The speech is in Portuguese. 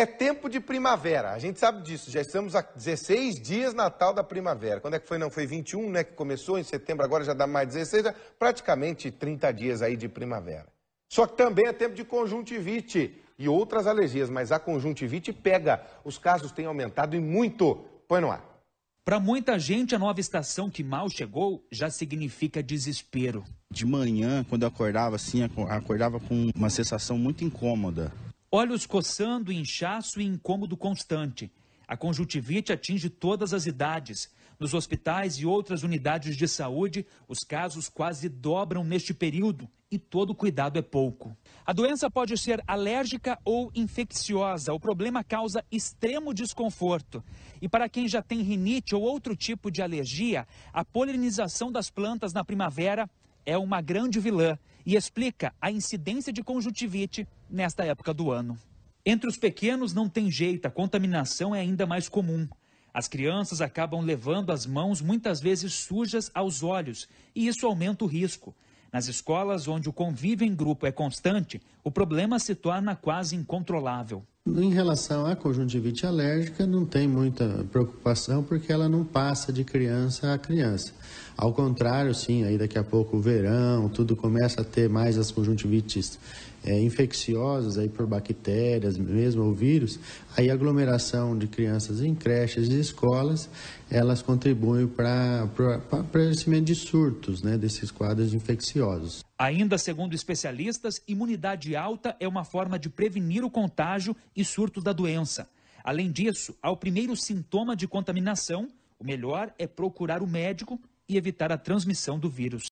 É tempo de primavera, a gente sabe disso, já estamos a 16 dias Natal da primavera. Quando é que foi? Não, foi 21, né, que começou em setembro, agora já dá mais 16, já né? praticamente 30 dias aí de primavera. Só que também é tempo de conjuntivite e outras alergias, mas a conjuntivite pega. Os casos têm aumentado e muito. Põe no ar. Para muita gente, a nova estação que mal chegou já significa desespero. De manhã, quando eu acordava assim, acordava com uma sensação muito incômoda. Olhos coçando, inchaço e incômodo constante. A conjuntivite atinge todas as idades. Nos hospitais e outras unidades de saúde, os casos quase dobram neste período e todo cuidado é pouco. A doença pode ser alérgica ou infecciosa. O problema causa extremo desconforto. E para quem já tem rinite ou outro tipo de alergia, a polinização das plantas na primavera é uma grande vilã e explica a incidência de conjuntivite nesta época do ano. Entre os pequenos não tem jeito, a contaminação é ainda mais comum. As crianças acabam levando as mãos muitas vezes sujas aos olhos e isso aumenta o risco. Nas escolas onde o convívio em grupo é constante, o problema se torna quase incontrolável. Em relação à conjuntivite alérgica, não tem muita preocupação porque ela não passa de criança a criança. Ao contrário, sim, aí daqui a pouco o verão, tudo começa a ter mais as conjuntivites é, infecciosas aí por bactérias, mesmo ou vírus, aí a aglomeração de crianças em creches e escolas, elas contribuem para o aparecimento de surtos, né, desses quadros infecciosos. Ainda segundo especialistas, imunidade alta é uma forma de prevenir o contágio e surto da doença. Além disso, ao primeiro sintoma de contaminação, o melhor é procurar o médico e evitar a transmissão do vírus.